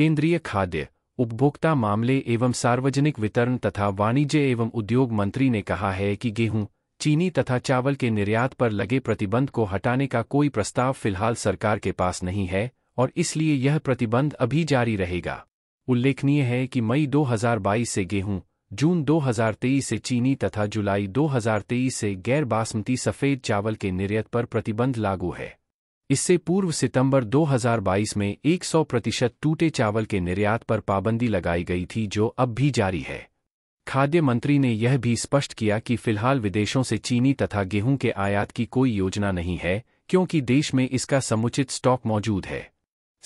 केंद्रीय खाद्य उपभोक्ता मामले एवं सार्वजनिक वितरण तथा वाणिज्य एवं उद्योग मंत्री ने कहा है कि गेहूं चीनी तथा चावल के निर्यात पर लगे प्रतिबंध को हटाने का कोई प्रस्ताव फिलहाल सरकार के पास नहीं है और इसलिए यह प्रतिबंध अभी जारी रहेगा उल्लेखनीय है कि मई 2022 से गेहूं जून 2023 से चीनी तथा जुलाई 2023 से गैर बासमती सफ़ेद चावल के निर्यात पर प्रतिबंध लागू है इससे पूर्व सितंबर 2022 में 100 प्रतिशत टूटे चावल के निर्यात पर पाबंदी लगाई गई थी जो अब भी जारी है खाद्य मंत्री ने यह भी स्पष्ट किया कि फिलहाल विदेशों से चीनी तथा गेहूं के आयात की कोई योजना नहीं है क्योंकि देश में इसका समुचित स्टॉक मौजूद है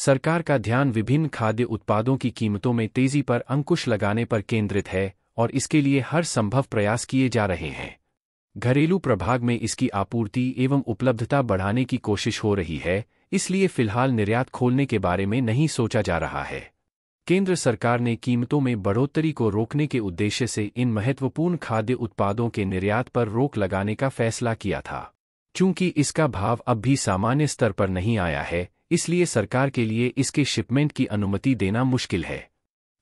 सरकार का ध्यान विभिन्न खाद्य उत्पादों की कीमतों में तेजी पर अंकुश लगाने पर केंद्रित है और इसके लिए हर संभव प्रयास किए जा रहे हैं घरेलू प्रभाग में इसकी आपूर्ति एवं उपलब्धता बढ़ाने की कोशिश हो रही है इसलिए फिलहाल निर्यात खोलने के बारे में नहीं सोचा जा रहा है केंद्र सरकार ने कीमतों में बढ़ोतरी को रोकने के उद्देश्य से इन महत्वपूर्ण खाद्य उत्पादों के निर्यात पर रोक लगाने का फैसला किया था चूंकि इसका भाव अब भी सामान्य स्तर पर नहीं आया है इसलिए सरकार के लिए इसके शिपमेंट की अनुमति देना मुश्किल है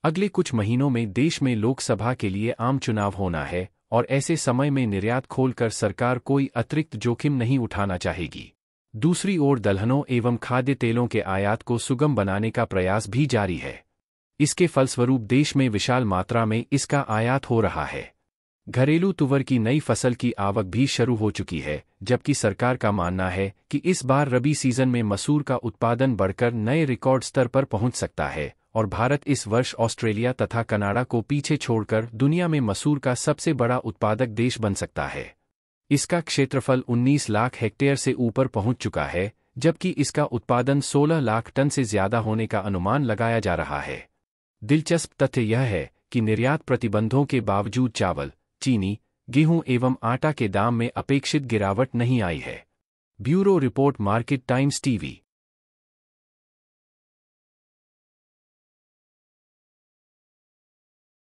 अगले कुछ महीनों में देश में लोकसभा के लिए आम चुनाव होना है और ऐसे समय में निर्यात खोलकर सरकार कोई अतिरिक्त जोखिम नहीं उठाना चाहेगी दूसरी ओर दलहनों एवं खाद्य तेलों के आयात को सुगम बनाने का प्रयास भी जारी है इसके फलस्वरूप देश में विशाल मात्रा में इसका आयात हो रहा है घरेलू तुवर की नई फसल की आवक भी शुरू हो चुकी है जबकि सरकार का मानना है कि इस बार रबी सीजन में मसूर का उत्पादन बढ़कर नए रिकॉर्ड स्तर पर पहुंच सकता है और भारत इस वर्ष ऑस्ट्रेलिया तथा कनाडा को पीछे छोड़कर दुनिया में मसूर का सबसे बड़ा उत्पादक देश बन सकता है इसका क्षेत्रफल 19 लाख हेक्टेयर से ऊपर पहुंच चुका है जबकि इसका उत्पादन 16 लाख टन से ज्यादा होने का अनुमान लगाया जा रहा है दिलचस्प तथ्य यह है कि निर्यात प्रतिबंधों के बावजूद चावल चीनी गेहूं एवं आटा के दाम में अपेक्षित गिरावट नहीं आई है bureau report Market Times TV